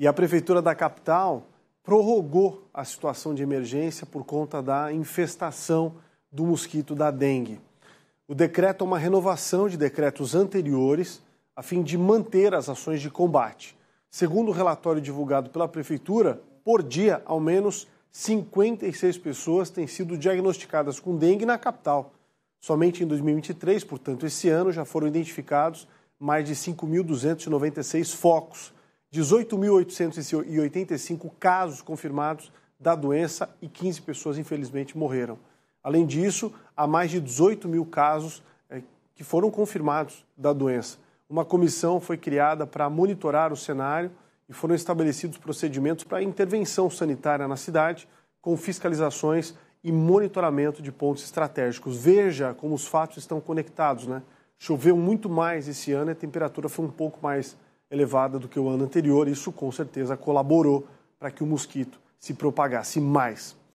E a prefeitura da capital prorrogou a situação de emergência por conta da infestação do mosquito da dengue. O decreto é uma renovação de decretos anteriores a fim de manter as ações de combate. Segundo o relatório divulgado pela prefeitura, por dia, ao menos 56 pessoas têm sido diagnosticadas com dengue na capital. Somente em 2023, portanto, esse ano, já foram identificados mais de 5.296 focos 18.885 casos confirmados da doença e 15 pessoas, infelizmente, morreram. Além disso, há mais de 18 mil casos eh, que foram confirmados da doença. Uma comissão foi criada para monitorar o cenário e foram estabelecidos procedimentos para intervenção sanitária na cidade, com fiscalizações e monitoramento de pontos estratégicos. Veja como os fatos estão conectados, né? Choveu muito mais esse ano e a temperatura foi um pouco mais elevada do que o ano anterior. Isso com certeza colaborou para que o mosquito se propagasse mais.